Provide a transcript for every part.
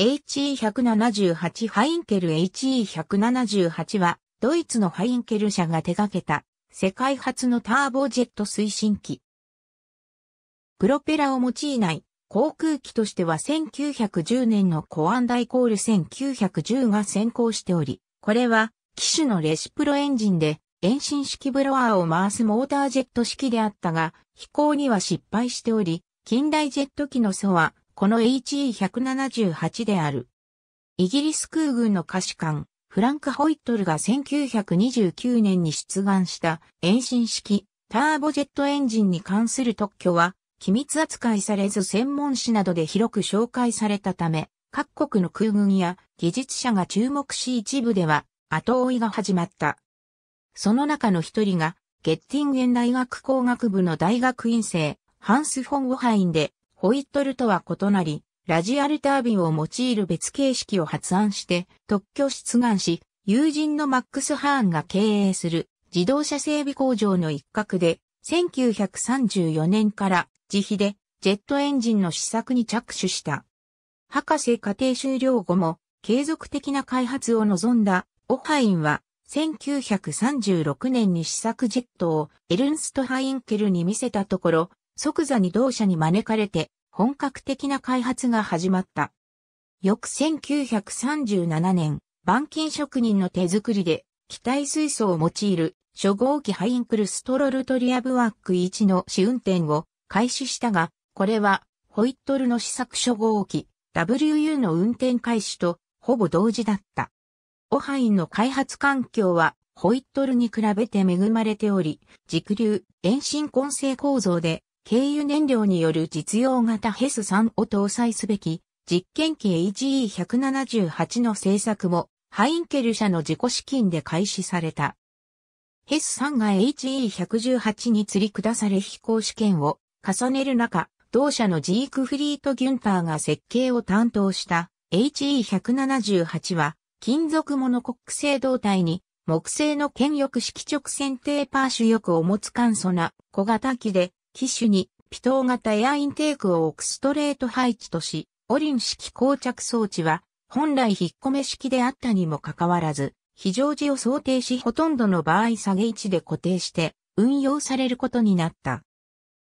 HE178 ハインケル HE178 は、ドイツのハインケル社が手掛けた、世界初のターボジェット推進機。プロペラを用いない航空機としては1910年のコアンダイコール1910が先行しており、これは機種のレシプロエンジンで遠心式ブロワーを回すモータージェット式であったが、飛行には失敗しており、近代ジェット機の素はこの HE178 である。イギリス空軍の歌詞官、フランク・ホイットルが1929年に出願した遠心式ターボジェットエンジンに関する特許は、機密扱いされず専門誌などで広く紹介されたため、各国の空軍や技術者が注目し一部では後追いが始まった。その中の一人が、ゲッティンゲン大学工学部の大学院生、ハンス・フォン・ウハインで、ホイットルとは異なり、ラジアルタービンを用いる別形式を発案して特許出願し、友人のマックス・ハーンが経営する自動車整備工場の一角で、1934年から自費でジェットエンジンの試作に着手した。博士課程終了後も継続的な開発を望んだオハインは1936年に試作ジェットをエルンスト・ハインケルに見せたところ即座に同社に招かれて本格的な開発が始まった。翌1937年、板金職人の手作りで機体水素を用いる初号機ハインクルストロルトリアブワック1の試運転を開始したが、これはホイットルの試作初号機 WU の運転開始とほぼ同時だった。オハインの開発環境はホイットルに比べて恵まれており、軸流、遠心混成構造で軽油燃料による実用型ヘス3を搭載すべき実験機 HE178 の製作もハインケル社の自己資金で開始された。ヘス3が HE118 に釣り下され飛行試験を重ねる中、同社のジークフリート・ギュンターが設計を担当した HE178 は金属モノコック製胴体に木製の剣翼式直線テーパー主翼を持つ簡素な小型機で機種に、ピトー型エアインテークを置くストレート配置とし、オリン式膠着装置は、本来引っ込め式であったにもかかわらず、非常時を想定しほとんどの場合下げ位置で固定して運用されることになった。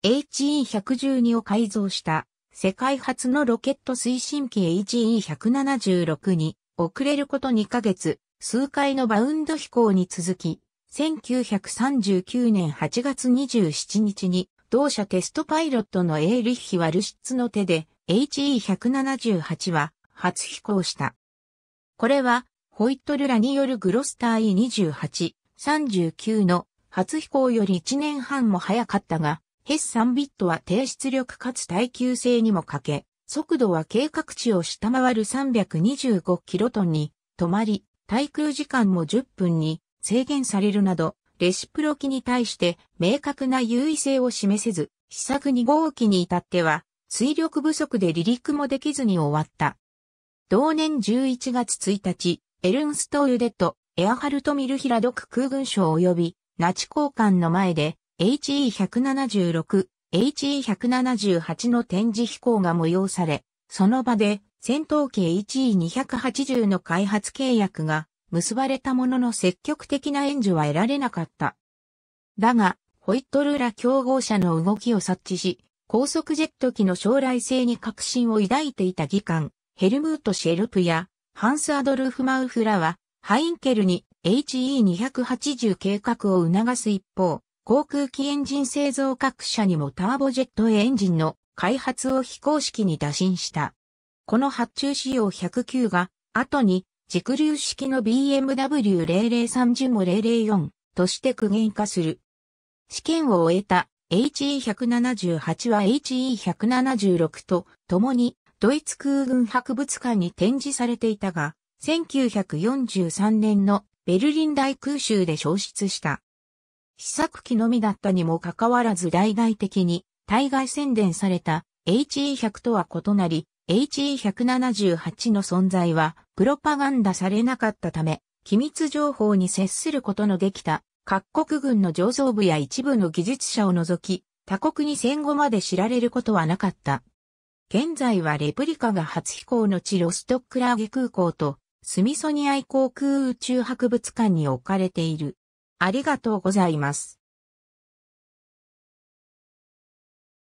HE112 を改造した世界初のロケット推進機 HE176 に遅れること2ヶ月、数回のバウンド飛行に続き、1939年8月27日に同社テストパイロットのエーリッヒはルシッツの手で HE178 は初飛行した。これはホイットルらによるグロスター E28、39の初飛行より1年半も早かったが、ヘス3ビットは低出力かつ耐久性にも欠け、速度は計画値を下回る325キロトンに止まり、滞空時間も10分に制限されるなど、レシプロ機に対して明確な優位性を示せず、試作2号機に至っては、水力不足で離陸もできずに終わった。同年11月1日、エルンストールデト、エアハルトミルヒラドク空軍省及びナチ交換の前で HE176、HE178 の展示飛行が催され、その場で戦闘機 HE280 の開発契約が結ばれたものの積極的な援助は得られなかった。だが、ホイットルーラ競合者の動きを察知し、高速ジェット機の将来性に確信を抱いていた議官、ヘルムート・シェルプや、ハンス・アドルフ・マウフラは、ハインケルに HE280 計画を促す一方、航空機エンジン製造各社にもターボジェットエンジンの開発を非公式に打診した。この発注仕様109が、後に軸流式の BMW003 ジモ004として区限化する。試験を終えた HE178 は HE176 と共にドイツ空軍博物館に展示されていたが、1943年のベルリン大空襲で消失した。試作機のみだったにもかかわらず大々的に対外宣伝された HE100 とは異なり、HE178 の存在はプロパガンダされなかったため、機密情報に接することのできた各国軍の上層部や一部の技術者を除き、他国に戦後まで知られることはなかった。現在はレプリカが初飛行の地ロストックラーゲ空港とスミソニアイ航空宇宙博物館に置かれている。ありがとうございます。